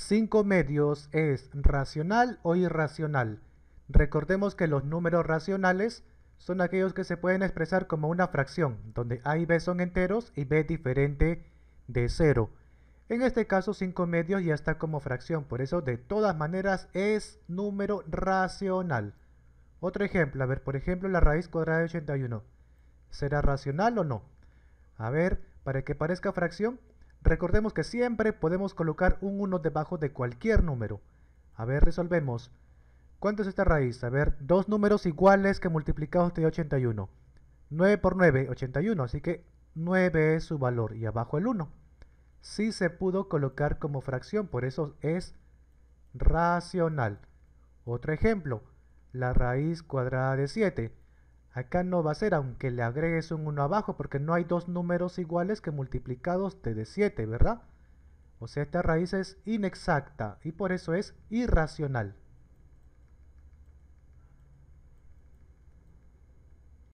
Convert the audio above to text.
5 medios es racional o irracional. Recordemos que los números racionales son aquellos que se pueden expresar como una fracción, donde A y B son enteros y B diferente de 0. En este caso 5 medios ya está como fracción, por eso de todas maneras es número racional. Otro ejemplo, a ver, por ejemplo la raíz cuadrada de 81. ¿Será racional o no? A ver, para que parezca fracción, Recordemos que siempre podemos colocar un 1 debajo de cualquier número. A ver, resolvemos. ¿Cuánto es esta raíz? A ver, dos números iguales que multiplicados te 81. 9 por 9, 81, así que 9 es su valor y abajo el 1. Sí se pudo colocar como fracción, por eso es racional. Otro ejemplo, la raíz cuadrada de 7. Acá no va a ser, aunque le agregues un 1 abajo, porque no hay dos números iguales que multiplicados te dé 7, ¿verdad? O sea, esta raíz es inexacta y por eso es irracional.